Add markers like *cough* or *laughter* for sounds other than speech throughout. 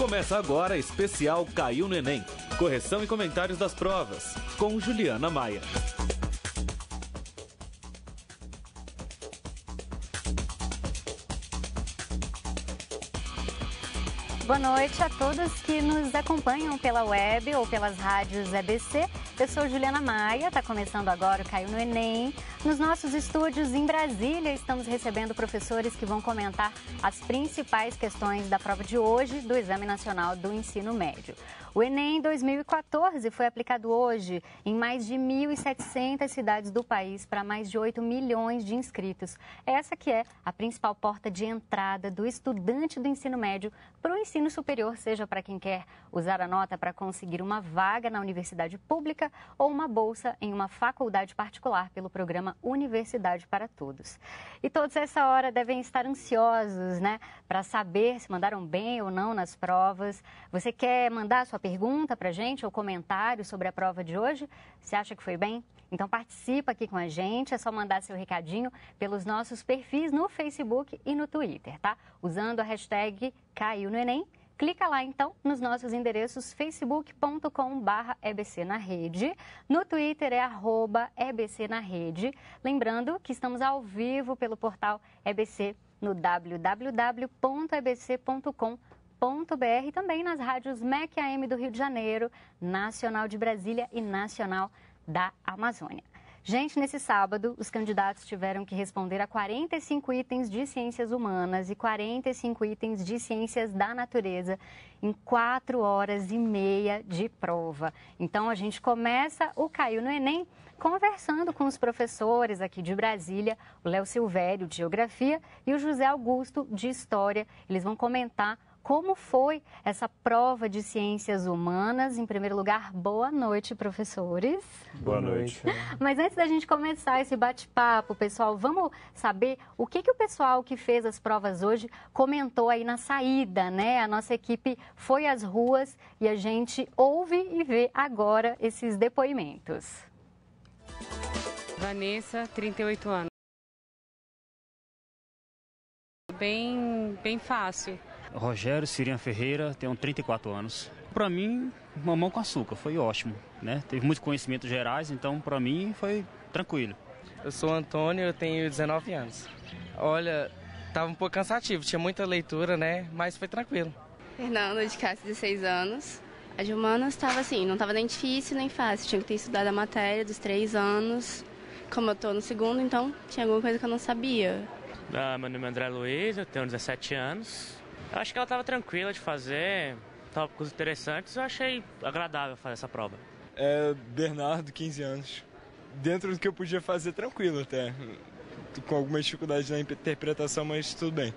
Começa agora especial Caiu no Enem. Correção e comentários das provas, com Juliana Maia. Boa noite a todos que nos acompanham pela web ou pelas rádios EBC. Eu sou Juliana Maia, está começando agora o Caiu no Enem, nos nossos estúdios em Brasília, estamos recebendo professores que vão comentar as principais questões da prova de hoje do Exame Nacional do Ensino Médio. O Enem 2014 foi aplicado hoje em mais de 1.700 cidades do país para mais de 8 milhões de inscritos. Essa que é a principal porta de entrada do estudante do ensino médio para o ensino superior, seja para quem quer usar a nota para conseguir uma vaga na universidade pública ou uma bolsa em uma faculdade particular pelo programa programa Universidade para Todos. E todos essa hora devem estar ansiosos, né, para saber se mandaram bem ou não nas provas. Você quer mandar sua pergunta para gente ou comentário sobre a prova de hoje? Você acha que foi bem? Então participa aqui com a gente, é só mandar seu recadinho pelos nossos perfis no Facebook e no Twitter, tá? Usando a hashtag Caiu no Enem Clica lá então nos nossos endereços facebook.com/barra EBC na rede, no Twitter é arroba EBC na rede. Lembrando que estamos ao vivo pelo portal EBC no www.ebc.com e também nas rádios MEC AM do Rio de Janeiro, Nacional de Brasília e Nacional da Amazônia. Gente, nesse sábado, os candidatos tiveram que responder a 45 itens de ciências humanas e 45 itens de ciências da natureza em 4 horas e meia de prova. Então, a gente começa o Caiu no Enem conversando com os professores aqui de Brasília, o Léo Silvério, de Geografia, e o José Augusto, de História. Eles vão comentar como foi essa prova de ciências humanas? Em primeiro lugar, boa noite, professores. Boa noite. Mas antes da gente começar esse bate-papo, pessoal, vamos saber o que, que o pessoal que fez as provas hoje comentou aí na saída, né? A nossa equipe foi às ruas e a gente ouve e vê agora esses depoimentos. Vanessa, 38 anos. Bem, bem fácil Rogério Sirian Ferreira, tenho 34 anos. Para mim, mamão com açúcar, foi ótimo, né? Teve muito conhecimento gerais, então para mim foi tranquilo. Eu sou Antônio, eu tenho 19 anos. Olha, tava um pouco cansativo, tinha muita leitura, né? Mas foi tranquilo. Fernando de casa, 16 anos. A de humanas estava assim, não estava nem difícil nem fácil. Tinha que ter estudado a matéria dos três anos. Como eu estou no segundo, então tinha alguma coisa que eu não sabia. Ah, meu nome é André Luiz, eu tenho 17 anos. Eu acho que ela estava tranquila de fazer, tópicos interessantes, eu achei agradável fazer essa prova. É Bernardo, 15 anos. Dentro do que eu podia fazer, tranquilo até. Com algumas dificuldades na interpretação, mas tudo bem.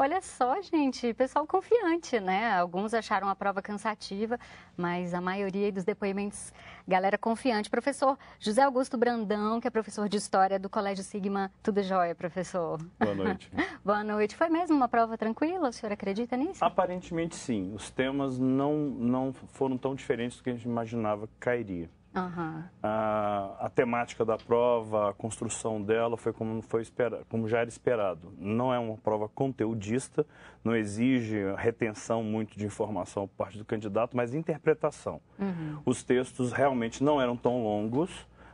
Olha só, gente, pessoal confiante, né? Alguns acharam a prova cansativa, mas a maioria dos depoimentos, galera confiante. Professor José Augusto Brandão, que é professor de História do Colégio Sigma, tudo jóia, professor. Boa noite. *laughs* Boa noite. Foi mesmo uma prova tranquila? O senhor acredita nisso? Aparentemente sim. Os temas não, não foram tão diferentes do que a gente imaginava que cairia. Uhum. A, a, temática da prova, a construção dela foi como, foi esperado, como já era esperado. Não é uma prova conteudista, não exige retenção muito de informação por parte do candidato, mas interpretação. Uhum. Os textos realmente não eram tão longos,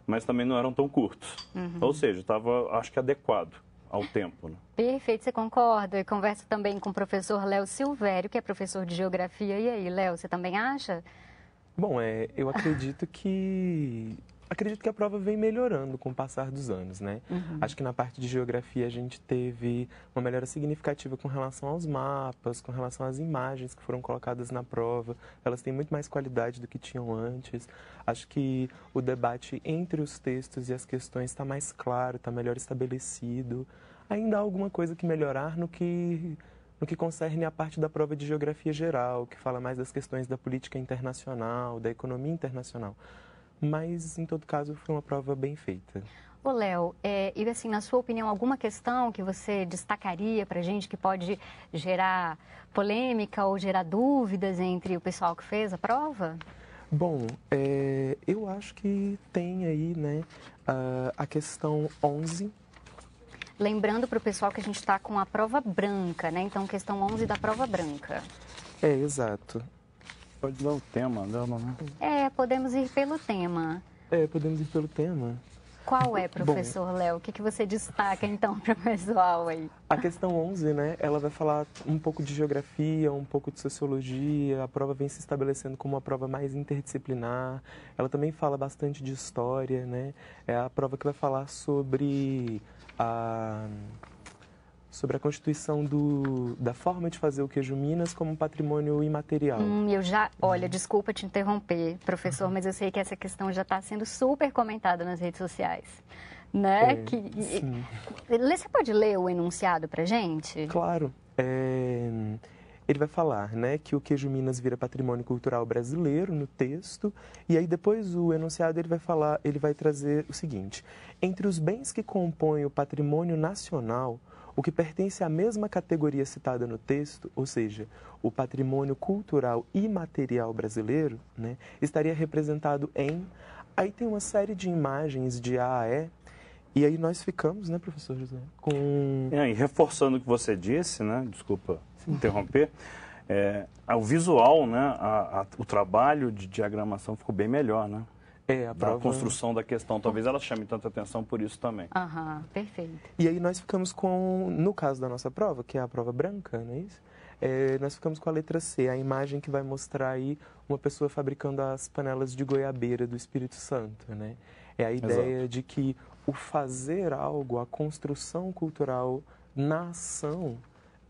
mas também não eram tão curtos. Uhum. Ou seja, estava, acho que, adequado ao tempo. Né? Perfeito, você concorda? E conversa também com o professor Léo Silvério, que é professor de Geografia. E aí, Léo, você também acha? Bom, é, eu acredito que acredito que a prova vem melhorando com o passar dos anos, né? Uhum. Acho que na parte de geografia a gente teve uma melhora significativa com relação aos mapas, com relação às imagens que foram colocadas na prova. Elas têm muito mais qualidade do que tinham antes. Acho que o debate entre os textos e as questões está mais claro, está melhor estabelecido. Ainda há alguma coisa que melhorar no que no que concerne à parte da prova de geografia geral, que fala mais das questões da política internacional, da economia internacional. Mas, em todo caso, foi uma prova bem feita. Ô, Léo, é, e assim, na sua opinião, alguma questão que você destacaria para a gente que pode gerar polêmica ou gerar dúvidas entre o pessoal que fez a prova? Bom, é, eu acho que tem aí né, a questão 11, Lembrando para o pessoal que a gente está com a prova branca, né? Então, questão 11 da prova branca. É, exato. Pode dar o tema dela, né? É, podemos ir pelo tema. É, podemos ir pelo tema. Qual é, professor Léo? O que, que você destaca, então, *laughs* para o pessoal aí? A questão 11, né, ela vai falar um pouco de geografia, um pouco de sociologia, a prova vem se estabelecendo como uma prova mais interdisciplinar, ela também fala bastante de história, né, é a prova que vai falar sobre a, sobre a constituição do, da forma de fazer o queijo Minas como patrimônio imaterial. Hum, eu já, olha, desculpa te interromper, professor, mas eu sei que essa questão já está sendo super comentada nas redes sociais. Né? É, que, e, você pode ler o enunciado para gente? Claro. É, ele vai falar né, que o queijo Minas vira patrimônio cultural brasileiro no texto, e aí depois o enunciado ele vai falar, ele vai trazer o seguinte: entre os bens que compõem o patrimônio nacional, o que pertence à mesma categoria citada no texto, ou seja, o patrimônio cultural imaterial brasileiro, né, estaria representado em. Aí tem uma série de imagens de AAE e aí nós ficamos, né, professor José, com... É, e reforçando o que você disse, né, desculpa Sim. interromper, é, o visual, né, a, a, o trabalho de diagramação ficou bem melhor, né? É, a prova... da construção da questão. Talvez ela chame tanta atenção por isso também. Aham, perfeito. E aí nós ficamos com, no caso da nossa prova, que é a prova branca, não é isso? É, nós ficamos com a letra C, a imagem que vai mostrar aí uma pessoa fabricando as panelas de goiabeira do Espírito Santo, né? É a ideia Exato. de que o fazer algo, a construção cultural na ação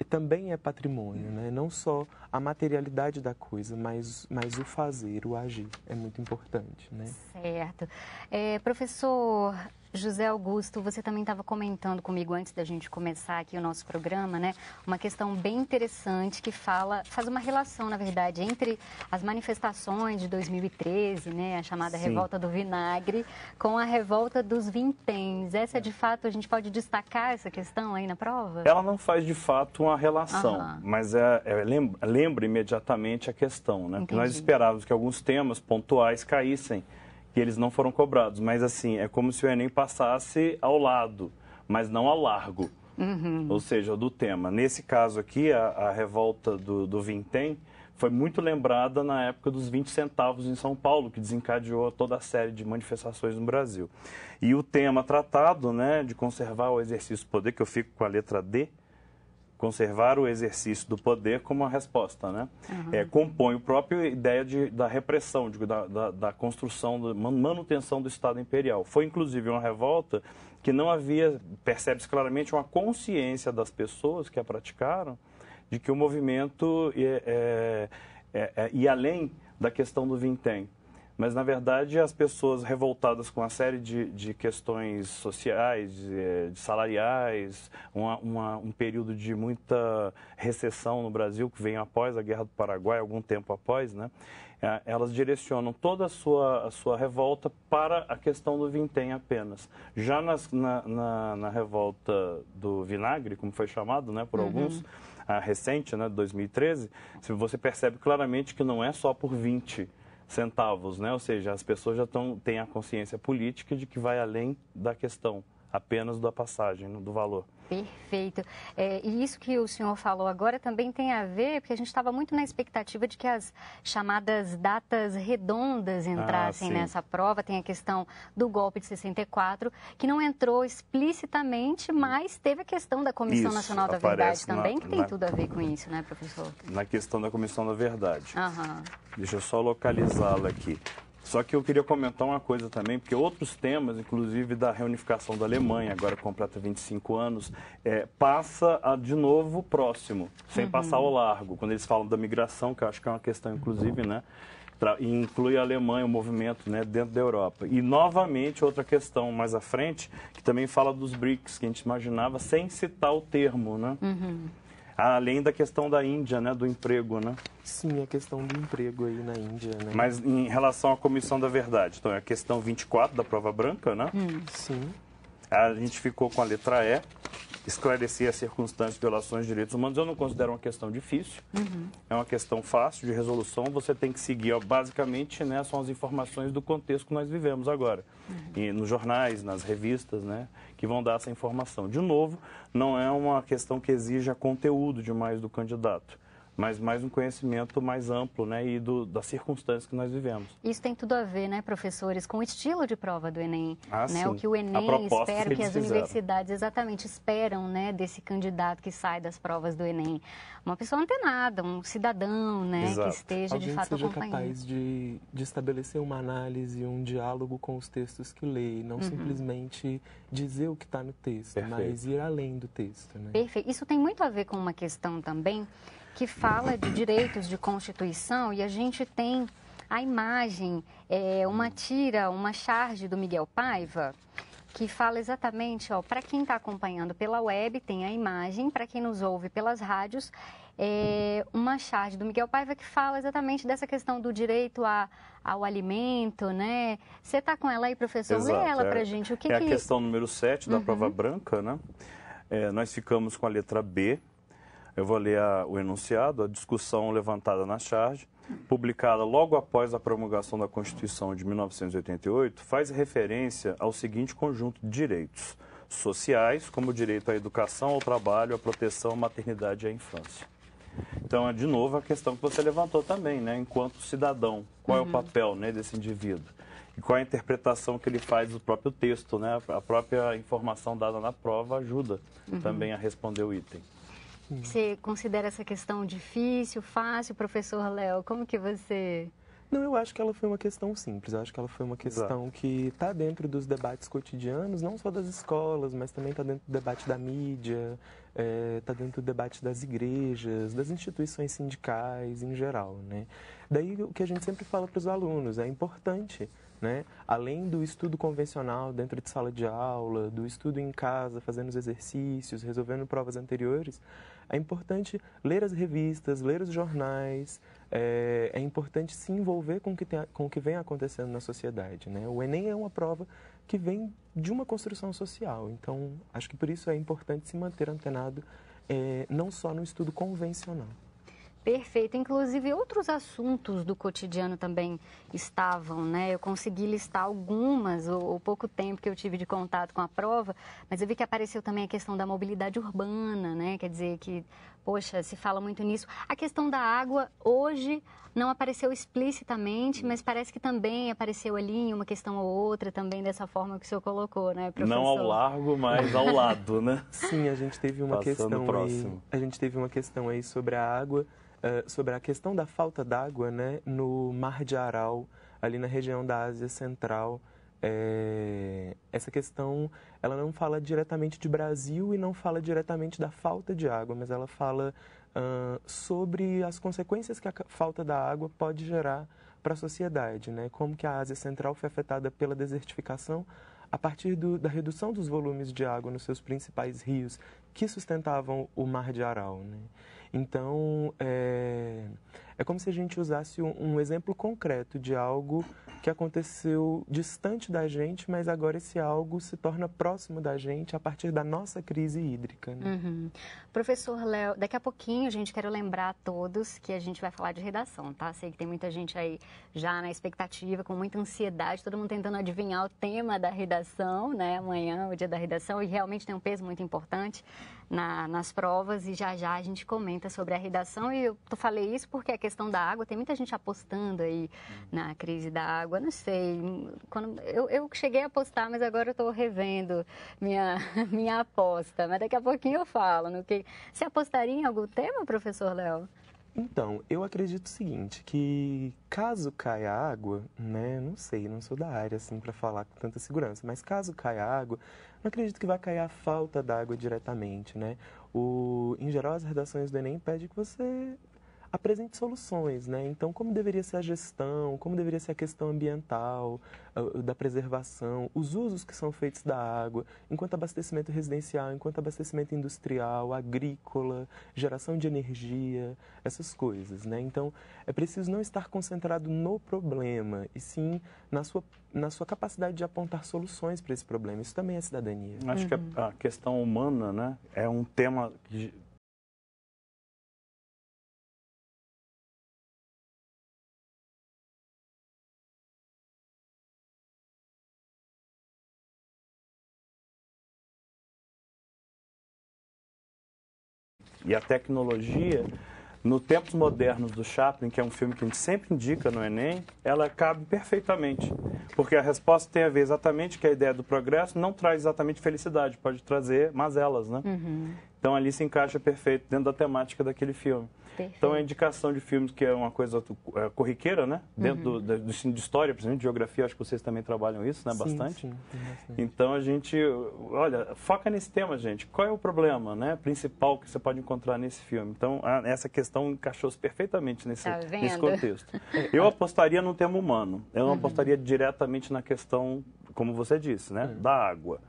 também é patrimônio, né? Não só a materialidade da coisa, mas, mas o fazer, o agir é muito importante, né? Certo. É, professor José Augusto, você também estava comentando comigo antes da gente começar aqui o nosso programa, né? Uma questão bem interessante que fala, faz uma relação, na verdade, entre as manifestações de 2013, né, a chamada Sim. revolta do vinagre, com a revolta dos vinténs. Essa, de fato, a gente pode destacar essa questão aí na prova? Ela não faz de fato uma relação, mas é, é, lembra, lembra, imediatamente a questão, né? Nós esperávamos que alguns temas pontuais caíssem e eles não foram cobrados. Mas assim, é como se o Enem passasse ao lado, mas não ao largo. Uhum. Ou seja, do tema. Nesse caso aqui, a, a revolta do, do Vintém foi muito lembrada na época dos 20 centavos em São Paulo, que desencadeou toda a série de manifestações no Brasil. E o tema tratado, né, de conservar o exercício do poder, que eu fico com a letra D, conservar o exercício do poder como a resposta, né? Uhum. É, compõe o próprio ideia de, da repressão, de, da, da, da, construção, da manutenção do Estado imperial. Foi inclusive uma revolta que não havia, percebe-se claramente uma consciência das pessoas que a praticaram de que o movimento é, é, é, ia além da questão do vintém. Mas, na verdade, as pessoas revoltadas com uma série de, de questões sociais, de, de salariais, uma, uma, um período de muita recessão no Brasil, que vem após a Guerra do Paraguai, algum tempo após, né? É, elas direcionam toda a sua, a sua revolta para a questão do vintém apenas. Já nas, na, na, na, revolta do vinagre, como foi chamado né, por uhum. alguns, a recente, né, de 2013, você percebe claramente que não é só por 20 centavos, né? Ou seja, as pessoas já tão, têm a consciência política de que vai além da questão apenas da passagem, do valor. Perfeito. É, e isso que o senhor falou agora também tem a ver, porque a gente estava muito na expectativa de que as chamadas datas redondas ah, entrassem ah, nessa prova. Tem a questão do golpe de 64, que não entrou explicitamente, hum. mas teve a questão da Comissão isso, Nacional da Verdade também, que tem na, tudo a ver com isso, né, professor? Na questão da Comissão da Verdade. Aham. Deixa eu só localizá-la aqui. Só que eu queria comentar uma coisa também, porque outros temas, inclusive da reunificação da Alemanha, agora completa 25 anos, é, passa a, de novo próximo, sem uhum. passar ao largo. Quando eles falam da migração, que eu acho que é uma questão, inclusive, né? Pra, inclui a Alemanha, o movimento né, dentro da Europa. E, novamente, outra questão mais à frente, que também fala dos BRICS, que a gente imaginava sem citar o termo, né? Uhum. Além da questão da Índia, né, do emprego, né? Sim, a questão do emprego aí na Índia, né? Mas em relação à comissão da verdade, então é a questão 24 da prova branca, né? Hum. Sim. A gente ficou com a letra E, esclarecer as circunstâncias de violações de direitos humanos, eu não considero uma questão difícil, uhum. é uma questão fácil de resolução. Você tem que seguir, ó, basicamente, né, são as informações do contexto que nós vivemos agora, uhum. e nos jornais, nas revistas, né, que vão dar essa informação. De novo, não é uma questão que exija conteúdo demais do candidato mas mais um conhecimento mais amplo né, e do, das circunstâncias que nós vivemos. Isso tem tudo a ver, né, professores, com o estilo de prova do Enem. Ah, né? Sim. O que o Enem espera, que, que as fizeram. universidades exatamente esperam né, desse candidato que sai das provas do Enem. Uma pessoa antenada, um cidadão né, Exato. que esteja Alguém de fato seja capaz de, de estabelecer uma análise, um diálogo com os textos que lê, não uhum. simplesmente dizer o que está no texto, Perfeito. mas ir além do texto. Né? Perfeito. Isso tem muito a ver com uma questão também que fala de direitos de Constituição e a gente tem a imagem, é, uma tira, uma charge do Miguel Paiva, que fala exatamente, ó, para quem está acompanhando pela web, tem a imagem, para quem nos ouve pelas rádios, é, uma charge do Miguel Paiva que fala exatamente dessa questão do direito a, ao alimento, né? Você está com ela aí, professor? Exato, Lê ela é, para gente. O que é que... a questão número 7 da uhum. prova branca, né? É, nós ficamos com a letra B, eu vou ler a, o enunciado, a discussão levantada na charge, publicada logo após a promulgação da Constituição de 1988, faz referência ao seguinte conjunto de direitos sociais, como o direito à educação, ao trabalho, à proteção, à maternidade e à infância. Então, é de novo a questão que você levantou também, né? Enquanto cidadão, qual uhum. é o uhum. papel né, desse indivíduo? E qual é a interpretação que ele faz do próprio texto, né? A própria informação dada na prova ajuda uhum. também a responder o item. Você considera essa questão difícil, fácil, professor Léo? Como que você não, eu acho que ela foi uma questão simples. Eu acho que ela foi uma questão Exato. que está dentro dos debates cotidianos, não só das escolas, mas também está dentro do debate da mídia, está eh, é, dentro do debate das igrejas, das instituições sindicais em geral. Né? Daí o que a gente sempre fala para os alunos é importante né? Além do estudo convencional dentro de sala de aula, do estudo em casa, fazendo os exercícios, resolvendo provas anteriores, é importante ler as revistas, ler os jornais, é, é importante se envolver com o que, tem, com o que vem acontecendo na sociedade. Né? O Enem é uma prova que vem de uma construção social, então acho que por isso é importante se manter antenado é, não só no estudo convencional. Perfeito. Inclusive, outros assuntos do cotidiano também estavam, né? Eu consegui listar algumas, o, o, pouco tempo que eu tive de contato com a prova, mas eu vi que apareceu também a questão da mobilidade urbana, né? Quer dizer, que poxa, se fala muito nisso. A questão da água hoje não apareceu explicitamente, mas parece que também apareceu ali em uma questão ou outra, também dessa forma que o senhor colocou, né, professor? Não ao largo, mas ao lado, né? *laughs* Sim, a gente teve uma Passando questão próximo. aí. A gente teve uma questão aí sobre a água, eh, sobre a questão da falta d'água, né, no Mar de Aral, ali na região da Ásia Central. É, essa questão ela não fala diretamente de Brasil e não fala diretamente da falta de água, mas ela fala uh, sobre as consequências que a falta da água pode gerar para a sociedade, né? Como que a Ásia Central foi afetada pela desertificação a partir do, da redução dos volumes de água nos seus principais rios que sustentavam o Mar de Aral, né? Então, é, é como se a gente usasse um, um, exemplo concreto de algo que aconteceu distante da gente, mas agora esse algo se torna próximo da gente a partir da nossa crise hídrica. Né? Uhum. Professor Léo, daqui a pouquinho, gente, quero lembrar a todos que a gente vai falar de redação, tá? Sei que tem muita gente aí já na expectativa, com muita ansiedade, todo mundo tentando adivinhar o tema da redação, né? Amanhã, o dia da redação, e realmente tem um peso muito importante na, nas provas e já já a gente comenta sobre a redação. E eu falei isso porque a questão da água, tem muita gente apostando aí na crise da água. Não sei, quando, eu, eu cheguei a apostar, mas agora eu estou revendo minha, *laughs* minha aposta. Mas daqui a pouquinho eu falo. No que, você apostaria em algum tema, professor Léo? Então, eu acredito o seguinte, que caso caia água, né, não sei, não sou da área assim para falar com tanta segurança, mas caso caia água, não acredito que vai cair a falta d'água diretamente, né? O, em geral, as redações do Enem pedem que você apresente soluções, né? Então, como deveria ser a gestão, como deveria ser a questão ambiental, da preservação, os usos que são feitos da água, enquanto abastecimento residencial, enquanto abastecimento industrial, agrícola, geração de energia, essas coisas, né? Então, é preciso não estar concentrado no problema, e sim na sua na sua capacidade de apontar soluções para esse problema. Isso também é cidadania. Acho uhum. que a, a questão humana, né, é um tema que e a tecnologia, no Tempos Modernos do Chaplin, que é um filme que a gente sempre indica no Enem, ela cabe perfeitamente. Porque a resposta tem a ver exatamente que a ideia do progresso não traz exatamente felicidade, pode trazer mazelas, né? Uhum. Então ali se encaixa perfeito dentro da temática daquele filme. Perfeito. Então a indicação de filmes que é uma coisa é, corriqueira, né? Dentro uhum. do, do, de história, principalmente de geografia, acho que vocês também trabalham isso, né? Sim, bastante. Sim, bastante. Então a gente, olha, foca nesse tema, gente. Qual é o problema, né? Principal que você pode encontrar nesse filme. Então a, essa questão encaixou-se perfeitamente nesse, tá nesse contexto. *laughs* Eu apostaria no tema humano. Eu não uhum. apostaria diretamente na questão, como você disse, né? Uhum. Da água.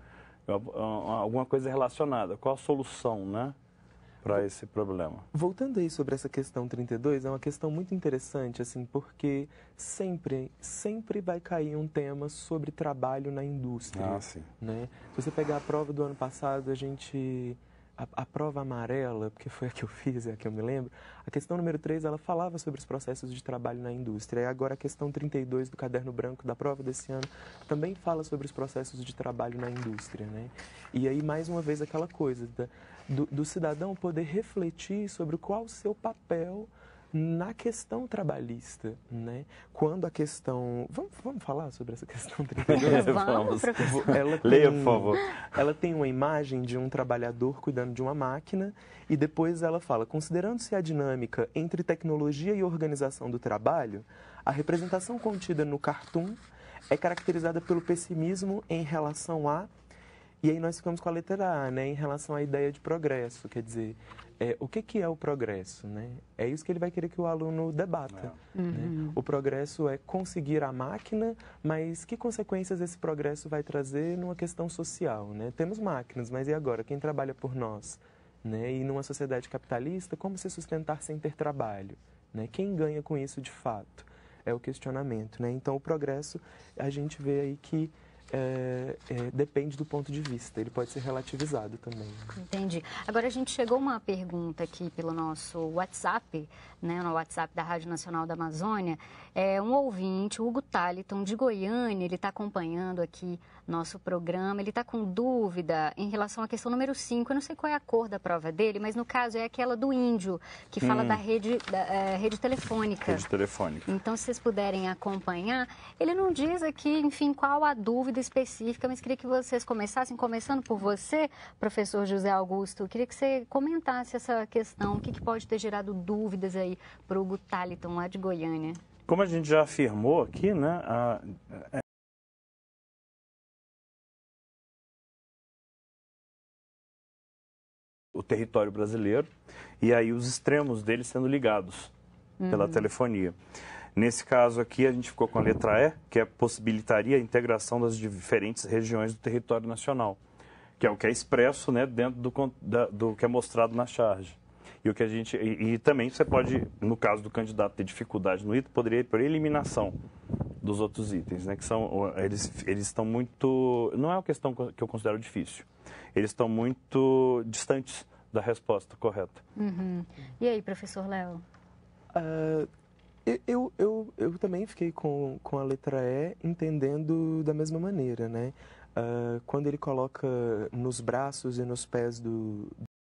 É é alguma coisa relacionada. Qual a solução, né? para esse problema. Voltando aí sobre essa questão 32, é uma questão muito interessante, assim, porque sempre, sempre vai cair um tema sobre trabalho na indústria. Ah, sim. Né? Se você pegar a prova do ano passado, a gente a, a, prova amarela, porque foi a que eu fiz, é a que eu me lembro, a questão número 3, ela falava sobre os processos de trabalho na indústria. E agora a questão 32 do caderno branco da prova desse ano também fala sobre os processos de trabalho na indústria. Né? E aí, mais uma vez, aquela coisa da, do, do cidadão poder refletir sobre qual o seu papel na questão trabalhista, né? Quando a questão, vamos, vamos falar sobre essa questão *laughs* trabalhista. vamos. Ela *laughs* tem, Leia, por favor. Ela tem uma imagem de um trabalhador cuidando de uma máquina e depois ela fala, considerando-se a dinâmica entre tecnologia e organização do trabalho, a representação contida no cartoon é caracterizada pelo pessimismo em relação a e aí nós ficamos com a letra A, né, em relação à ideia de progresso, quer dizer, é, o que, que é o progresso, né? É isso que ele vai querer que o aluno debata. É. Né? Uhum. O progresso é conseguir a máquina, mas que consequências esse progresso vai trazer numa questão social, né? Temos máquinas, mas e agora? Quem trabalha por nós? Né? E numa sociedade capitalista, como se sustentar sem ter trabalho? Né? Quem ganha com isso de fato? É o questionamento, né? Então, o progresso, a gente vê aí que é, é, depende do ponto de vista, ele pode ser relativizado também. Entendi. Agora a gente chegou uma pergunta aqui pelo nosso WhatsApp, né, no WhatsApp da Rádio Nacional da Amazônia, é um ouvinte, Hugo Taliton, de Goiânia, ele está acompanhando aqui nosso programa, ele está com dúvida em relação à questão número 5, eu não sei qual é a cor da prova dele, mas no caso é aquela do índio, que fala hum. da, rede, da é, rede telefônica. Rede telefônica. Então, se vocês puderem acompanhar, ele não diz aqui, enfim, qual a dúvida específica, mas queria que vocês começassem, começando por você, professor José Augusto. Queria que você comentasse essa questão, o que, que pode ter gerado dúvidas aí para o Hugo Taliton, lá de Goiânia. Como a gente já afirmou aqui, né, a... o território brasileiro e aí os extremos deles sendo ligados uhum. pela hum. telefonia. Nesse caso aqui, a gente ficou com a letra E, que é possibilitaria a integração das diferentes regiões do território nacional, que é o que é expresso né, dentro do, da, do que é mostrado na charge. E, o que a gente, e, e, também você pode, no caso do candidato ter dificuldade no item, poderia ir por eliminação dos outros itens, né, que são, eles, eles estão muito, não é uma questão que eu considero difícil, eles estão muito distantes da resposta correta. Uhum. E aí, professor Léo? Uh eu, eu, eu também fiquei com, com a letra E entendendo da mesma maneira, né? Uh, quando ele coloca nos braços e nos pés do,